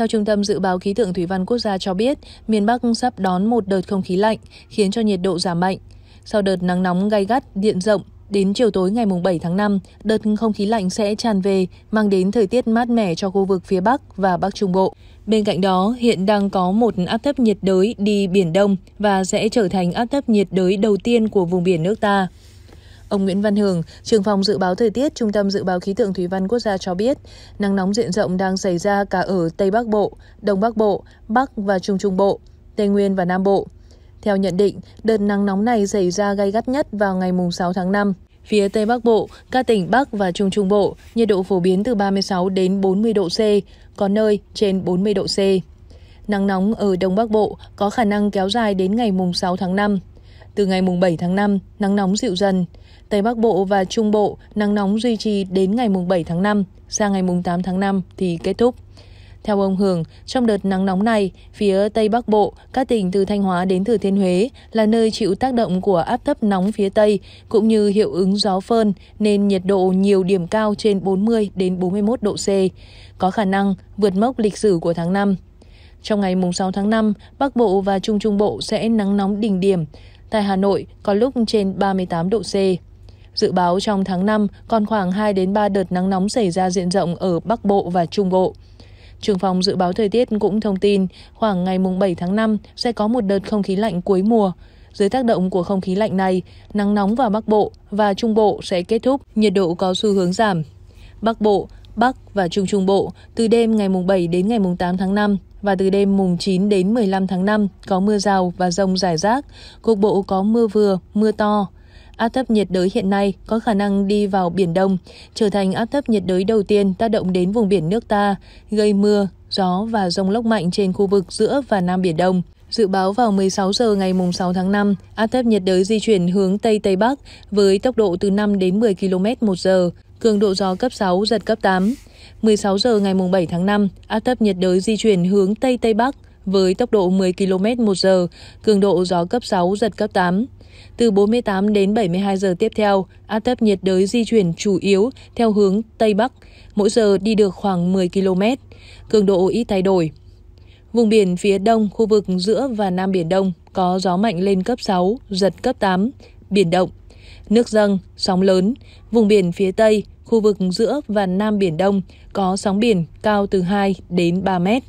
Theo Trung tâm Dự báo Khí tượng Thủy văn Quốc gia cho biết, miền Bắc sắp đón một đợt không khí lạnh, khiến cho nhiệt độ giảm mạnh. Sau đợt nắng nóng gay gắt, điện rộng, Đến chiều tối ngày 7 tháng 5, đợt không khí lạnh sẽ tràn về, mang đến thời tiết mát mẻ cho khu vực phía Bắc và Bắc Trung Bộ. Bên cạnh đó, hiện đang có một áp thấp nhiệt đới đi Biển Đông và sẽ trở thành áp thấp nhiệt đới đầu tiên của vùng biển nước ta. Ông Nguyễn Văn Hường, trưởng phòng dự báo thời tiết, Trung tâm Dự báo Khí tượng Thủy văn Quốc gia cho biết, nắng nóng diện rộng đang xảy ra cả ở Tây Bắc Bộ, Đông Bắc Bộ, Bắc và Trung Trung Bộ, Tây Nguyên và Nam Bộ. Theo nhận định, đợt nắng nóng này xảy ra gay gắt nhất vào ngày 6 tháng 5. Phía Tây Bắc Bộ, các tỉnh Bắc và Trung Trung Bộ, nhiệt độ phổ biến từ 36 đến 40 độ C, có nơi trên 40 độ C. Nắng nóng ở Đông Bắc Bộ có khả năng kéo dài đến ngày 6 tháng 5. Từ ngày mùng 7 tháng 5, nắng nóng dịu dần. Tây Bắc Bộ và Trung Bộ nắng nóng duy trì đến ngày mùng 7 tháng 5, sang ngày mùng 8 tháng 5 thì kết thúc. Theo ông Hưởng, trong đợt nắng nóng này, phía Tây Bắc Bộ, các tỉnh từ Thanh Hóa đến Thừa Thiên Huế là nơi chịu tác động của áp thấp nóng phía Tây cũng như hiệu ứng gió phơn nên nhiệt độ nhiều điểm cao trên 40 đến 41 độ C, có khả năng vượt mốc lịch sử của tháng 5. Trong ngày mùng 6 tháng 5, Bắc Bộ và Trung Trung Bộ sẽ nắng nóng đỉnh điểm, tại Hà Nội có lúc trên 38 độ C. Dự báo trong tháng 5 còn khoảng 2 đến 3 đợt nắng nóng xảy ra diện rộng ở Bắc Bộ và Trung Bộ. Trường phòng dự báo thời tiết cũng thông tin khoảng ngày mùng 7 tháng 5 sẽ có một đợt không khí lạnh cuối mùa. Dưới tác động của không khí lạnh này, nắng nóng vào Bắc Bộ và Trung Bộ sẽ kết thúc, nhiệt độ có xu hướng giảm. Bắc Bộ, Bắc và Trung Trung Bộ từ đêm ngày mùng 7 đến ngày mùng 8 tháng 5 và từ đêm mùng 9 đến 15 tháng 5 có mưa rào và rông rải rác, cục bộ có mưa vừa, mưa to. Áp thấp nhiệt đới hiện nay có khả năng đi vào Biển Đông, trở thành áp thấp nhiệt đới đầu tiên tác động đến vùng biển nước ta, gây mưa, gió và rông lốc mạnh trên khu vực giữa và Nam Biển Đông. Dự báo vào 16 giờ ngày 6 tháng 5, áp thấp nhiệt đới di chuyển hướng Tây Tây Bắc với tốc độ từ 5 đến 10 km một giờ, cường độ gió cấp 6, giật cấp 8. 16 giờ ngày 7 tháng 5, áp thấp nhiệt đới di chuyển hướng Tây Tây Bắc với tốc độ 10 km một giờ, cường độ gió cấp 6, giật cấp 8. Từ 48 đến 72 giờ tiếp theo, áp thấp nhiệt đới di chuyển chủ yếu theo hướng Tây Bắc, mỗi giờ đi được khoảng 10 km, cường độ ít thay đổi. Vùng biển phía đông, khu vực giữa và Nam Biển Đông có gió mạnh lên cấp 6, giật cấp 8, biển động nước dâng, sóng lớn. Vùng biển phía Tây, khu vực giữa và Nam Biển Đông có sóng biển cao từ 2 đến 3 mét.